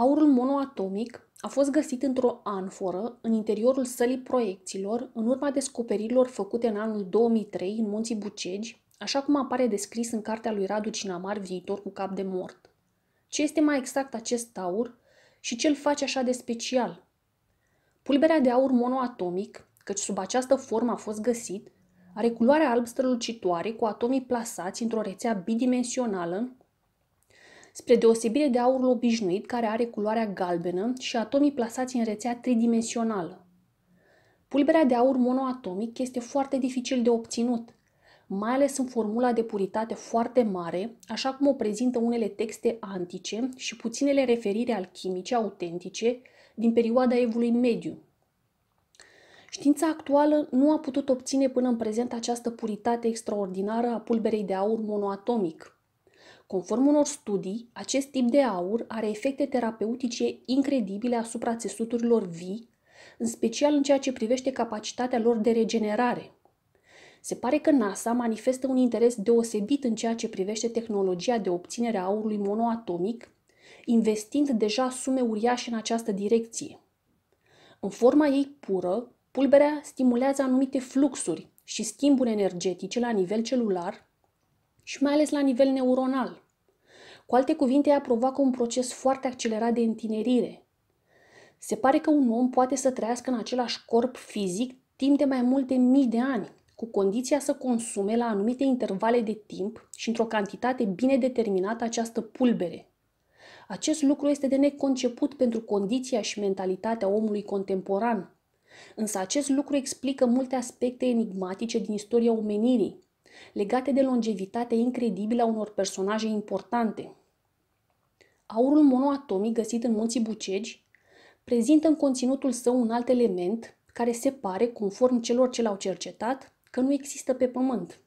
Aurul monoatomic a fost găsit într-o anforă în interiorul sălii proiecțiilor în urma descoperirilor făcute în anul 2003 în munții Bucegi, așa cum apare descris în cartea lui Radu Cinamar, Viitor cu cap de mort. Ce este mai exact acest aur și ce îl face așa de special? Pulberea de aur monoatomic, căci sub această formă a fost găsit, are culoarea alb strălucitoare cu atomii plasați într-o rețea bidimensională spre deosebire de aurul obișnuit care are culoarea galbenă și atomii plasați în rețea tridimensională. Pulberea de aur monoatomic este foarte dificil de obținut, mai ales în formula de puritate foarte mare, așa cum o prezintă unele texte antice și puținele referiri alchimice autentice din perioada Evului Mediu. Știința actuală nu a putut obține până în prezent această puritate extraordinară a pulberei de aur monoatomic – Conform unor studii, acest tip de aur are efecte terapeutice incredibile asupra țesuturilor vii, în special în ceea ce privește capacitatea lor de regenerare. Se pare că NASA manifestă un interes deosebit în ceea ce privește tehnologia de obținere a aurului monoatomic, investind deja sume uriașe în această direcție. În forma ei pură, pulberea stimulează anumite fluxuri și schimburi energetice la nivel celular și mai ales la nivel neuronal – cu alte cuvinte, ea provoacă un proces foarte accelerat de întinerire. Se pare că un om poate să trăiască în același corp fizic timp de mai multe mii de ani, cu condiția să consume la anumite intervale de timp și într-o cantitate bine determinată această pulbere. Acest lucru este de neconceput pentru condiția și mentalitatea omului contemporan. Însă acest lucru explică multe aspecte enigmatice din istoria omenirii, legate de longevitatea incredibilă a unor personaje importante. Aurul monoatomic găsit în munții Bucegi prezintă în conținutul său un alt element care se pare, conform celor ce l-au cercetat, că nu există pe pământ.